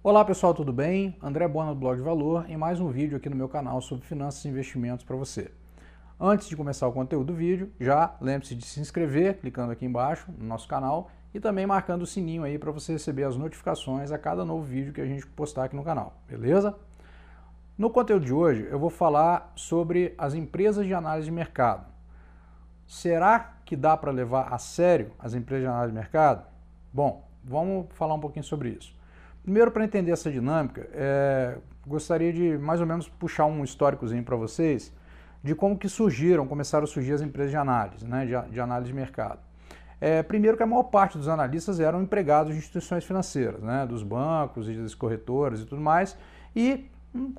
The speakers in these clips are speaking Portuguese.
Olá pessoal, tudo bem? André Bona do Blog de Valor em mais um vídeo aqui no meu canal sobre finanças e investimentos para você. Antes de começar o conteúdo do vídeo, já lembre-se de se inscrever clicando aqui embaixo no nosso canal e também marcando o sininho aí para você receber as notificações a cada novo vídeo que a gente postar aqui no canal, beleza? No conteúdo de hoje eu vou falar sobre as empresas de análise de mercado. Será que dá para levar a sério as empresas de análise de mercado? Bom, vamos falar um pouquinho sobre isso. Primeiro, para entender essa dinâmica, é, gostaria de mais ou menos puxar um históricozinho para vocês de como que surgiram, começaram a surgir as empresas de análise, né, de, de análise de mercado. É, primeiro que a maior parte dos analistas eram empregados de instituições financeiras, né, dos bancos e das corretoras e tudo mais, e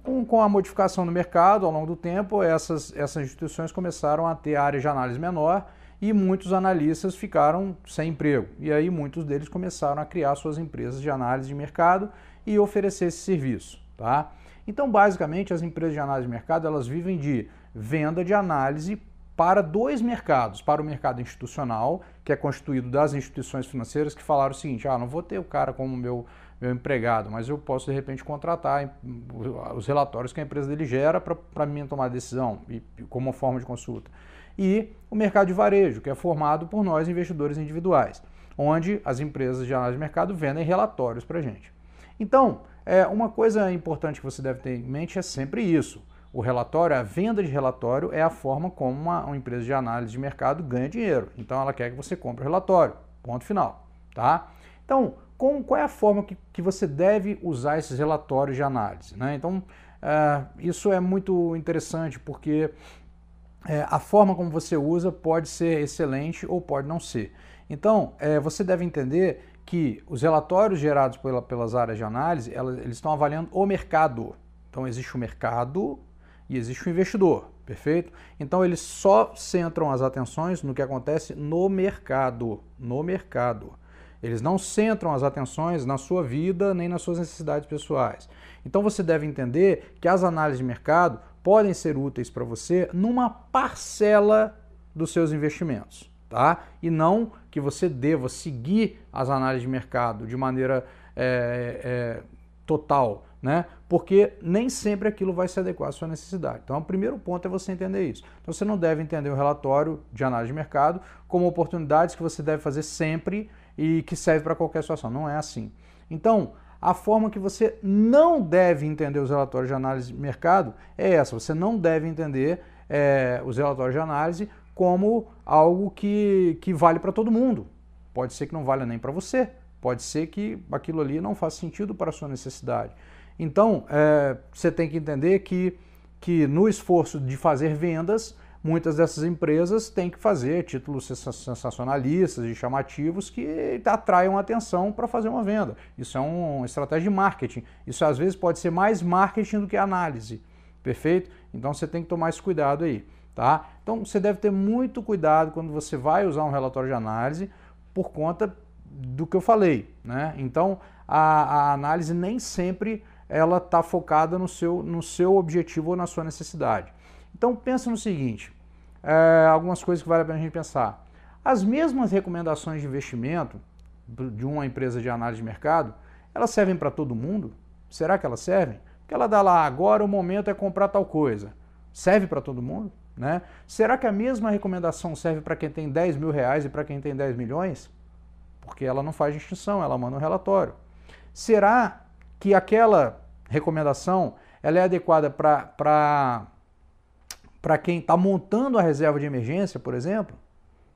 com, com, a modificação do mercado ao longo do tempo, essas, essas instituições começaram a ter áreas de análise menor e muitos analistas ficaram sem emprego. E aí muitos deles começaram a criar suas empresas de análise de mercado e oferecer esse serviço, tá? Então, basicamente, as empresas de análise de mercado, elas vivem de venda de análise para dois mercados, para o mercado institucional, que é constituído das instituições financeiras que falaram o seguinte: "Ah, não vou ter o cara como meu meu empregado, mas eu posso de repente contratar os relatórios que a empresa dele gera para mim tomar decisão e como forma de consulta. E o mercado de varejo, que é formado por nós investidores individuais, onde as empresas de análise de mercado vendem relatórios para a gente. Então, é, uma coisa importante que você deve ter em mente é sempre isso. O relatório, a venda de relatório é a forma como uma, uma empresa de análise de mercado ganha dinheiro. Então ela quer que você compre o relatório. Ponto final, tá? Então, com, qual é a forma que, que você deve usar esses relatórios de análise. Né? Então, é, isso é muito interessante porque é, a forma como você usa pode ser excelente ou pode não ser. Então, é, você deve entender que os relatórios gerados pela, pelas áreas de análise, elas, eles estão avaliando o mercado. Então, existe o mercado e existe o investidor, perfeito? Então, eles só centram as atenções no que acontece no mercado, no mercado. Eles não centram as atenções na sua vida nem nas suas necessidades pessoais. Então você deve entender que as análises de mercado podem ser úteis para você numa parcela dos seus investimentos, tá? E não que você deva seguir as análises de mercado de maneira é, é, total né? Porque nem sempre aquilo vai se adequar à sua necessidade. Então, o primeiro ponto é você entender isso. Então, você não deve entender o relatório de análise de mercado como oportunidades que você deve fazer sempre e que serve para qualquer situação. Não é assim. Então, a forma que você não deve entender os relatórios de análise de mercado é essa. Você não deve entender é, os relatórios de análise como algo que, que vale para todo mundo. Pode ser que não valha nem para você. Pode ser que aquilo ali não faça sentido para a sua necessidade. Então, é, você tem que entender que, que no esforço de fazer vendas, muitas dessas empresas têm que fazer títulos sensacionalistas e chamativos que atraiam atenção para fazer uma venda. Isso é uma estratégia de marketing. Isso às vezes pode ser mais marketing do que análise, perfeito? Então você tem que tomar esse cuidado aí, tá? Então você deve ter muito cuidado quando você vai usar um relatório de análise por conta do que eu falei, né? Então a, a análise nem sempre ela está focada no seu, no seu objetivo ou na sua necessidade. Então pensa no seguinte, é, algumas coisas que vale a pena a gente pensar. As mesmas recomendações de investimento de uma empresa de análise de mercado, elas servem para todo mundo? Será que elas servem? Porque ela dá lá, agora o momento é comprar tal coisa. Serve para todo mundo? Né? Será que a mesma recomendação serve para quem tem 10 mil reais e para quem tem 10 milhões? Porque ela não faz distinção, ela manda um relatório. Será que aquela recomendação ela é adequada para quem está montando a reserva de emergência, por exemplo?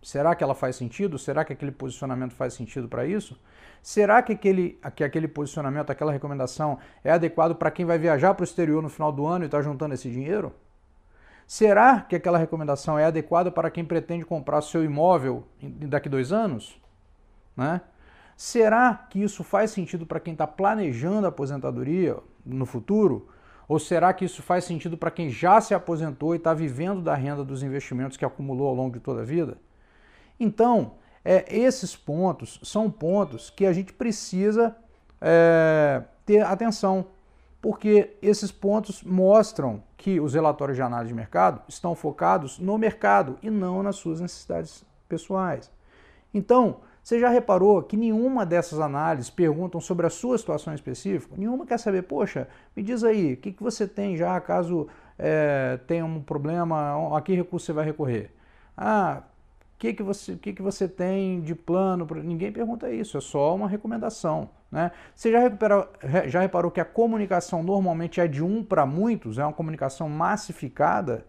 Será que ela faz sentido? Será que aquele posicionamento faz sentido para isso? Será que aquele, que aquele posicionamento, aquela recomendação é adequado para quem vai viajar para o exterior no final do ano e está juntando esse dinheiro? Será que aquela recomendação é adequada para quem pretende comprar seu imóvel daqui dois anos? Né? Será que isso faz sentido para quem está planejando a aposentadoria no futuro? Ou será que isso faz sentido para quem já se aposentou e está vivendo da renda dos investimentos que acumulou ao longo de toda a vida? Então, é, esses pontos são pontos que a gente precisa é, ter atenção, porque esses pontos mostram que os relatórios de análise de mercado estão focados no mercado e não nas suas necessidades pessoais. Então, você já reparou que nenhuma dessas análises perguntam sobre a sua situação específica? Nenhuma quer saber, poxa, me diz aí, o que, que você tem já caso é, tenha um problema, a que recurso você vai recorrer? Ah, o que, que, você, que, que você tem de plano? Ninguém pergunta isso, é só uma recomendação. Né? Você já, recuperou, já reparou que a comunicação normalmente é de um para muitos, é uma comunicação massificada?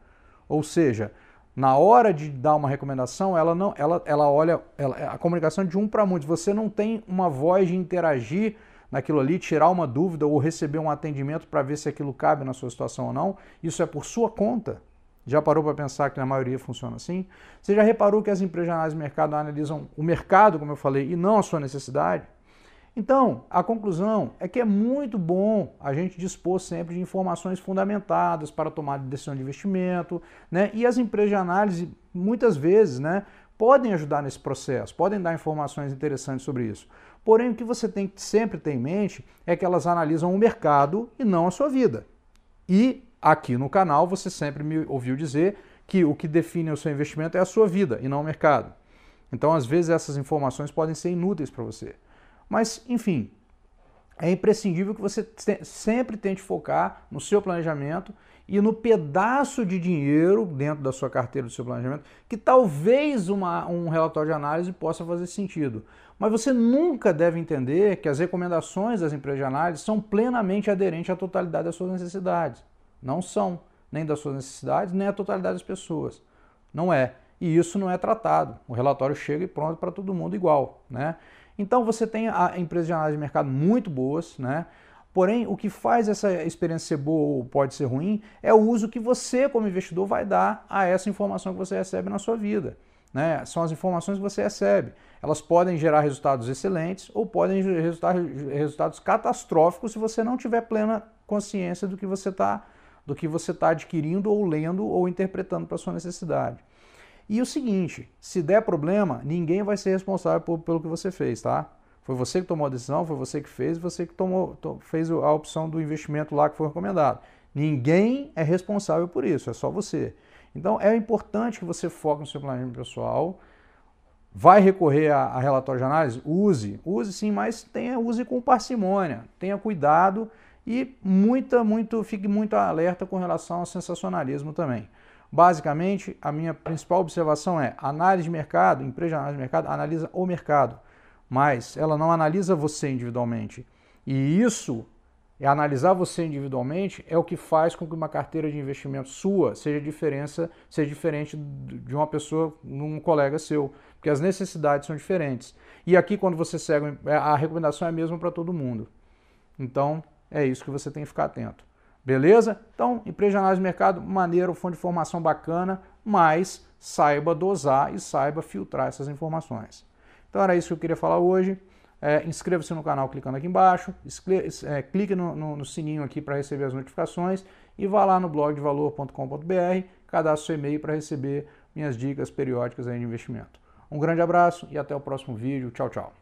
Ou seja, na hora de dar uma recomendação, ela não, ela, ela olha ela, a comunicação é de um para muitos. Você não tem uma voz de interagir naquilo ali, tirar uma dúvida ou receber um atendimento para ver se aquilo cabe na sua situação ou não. Isso é por sua conta. Já parou para pensar que na maioria funciona assim? Você já reparou que as empresas de mercado analisam o mercado, como eu falei, e não a sua necessidade? Então, a conclusão é que é muito bom a gente dispor sempre de informações fundamentadas para tomar decisão de investimento, né? E as empresas de análise, muitas vezes, né, podem ajudar nesse processo, podem dar informações interessantes sobre isso. Porém, o que você tem que sempre ter em mente é que elas analisam o mercado e não a sua vida. E aqui no canal você sempre me ouviu dizer que o que define o seu investimento é a sua vida e não o mercado. Então, às vezes, essas informações podem ser inúteis para você. Mas, enfim, é imprescindível que você sempre tente focar no seu planejamento e no pedaço de dinheiro dentro da sua carteira, do seu planejamento, que talvez uma, um relatório de análise possa fazer sentido. Mas você nunca deve entender que as recomendações das empresas de análise são plenamente aderentes à totalidade das suas necessidades. Não são, nem das suas necessidades, nem à totalidade das pessoas. Não é. E isso não é tratado. O relatório chega e pronto para todo mundo igual, né? Então você tem a empresas de análise de mercado muito boas, né? Porém, o que faz essa experiência ser boa ou pode ser ruim é o uso que você, como investidor, vai dar a essa informação que você recebe na sua vida. Né? São as informações que você recebe. Elas podem gerar resultados excelentes ou podem resultar resultados catastróficos se você não tiver plena consciência do que você está do que você está adquirindo ou lendo ou interpretando para sua necessidade. E o seguinte, se der problema, ninguém vai ser responsável por, pelo que você fez, tá? Foi você que tomou a decisão, foi você que fez, você que tomou, to, fez a opção do investimento lá que foi recomendado. Ninguém é responsável por isso, é só você. Então é importante que você foque no seu planejamento pessoal. Vai recorrer a, a relatório de análise? Use, use sim, mas tenha, use com parcimônia, tenha cuidado e muita, muito, fique muito alerta com relação ao sensacionalismo também. Basicamente, a minha principal observação é: análise de mercado, empresa de análise de mercado, analisa o mercado, mas ela não analisa você individualmente. E isso é analisar você individualmente é o que faz com que uma carteira de investimento sua seja diferença, seja diferente de uma pessoa, num colega seu, porque as necessidades são diferentes. E aqui quando você segue, é, a recomendação é a mesma para todo mundo. Então, é isso que você tem que ficar atento. Beleza? Então, empresa de análise de mercado, maneiro, fonte de formação bacana, mas saiba dosar e saiba filtrar essas informações. Então era isso que eu queria falar hoje. É, Inscreva-se no canal clicando aqui embaixo, é, clique no, no, no sininho aqui para receber as notificações e vá lá no blog de valor.com.br, cadastre seu e-mail para receber minhas dicas periódicas de investimento. Um grande abraço e até o próximo vídeo. Tchau, tchau.